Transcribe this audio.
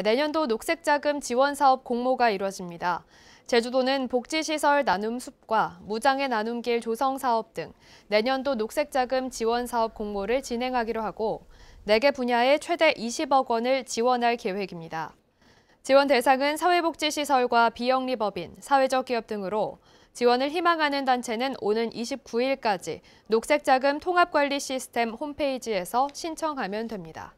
내년도 녹색자금 지원 사업 공모가 이뤄집니다. 제주도는 복지시설 나눔 숲과 무장의 나눔길 조성 사업 등 내년도 녹색자금 지원 사업 공모를 진행하기로 하고 4개 분야에 최대 20억 원을 지원할 계획입니다. 지원 대상은 사회복지시설과 비영리법인, 사회적 기업 등으로 지원을 희망하는 단체는 오는 29일까지 녹색자금 통합관리 시스템 홈페이지에서 신청하면 됩니다.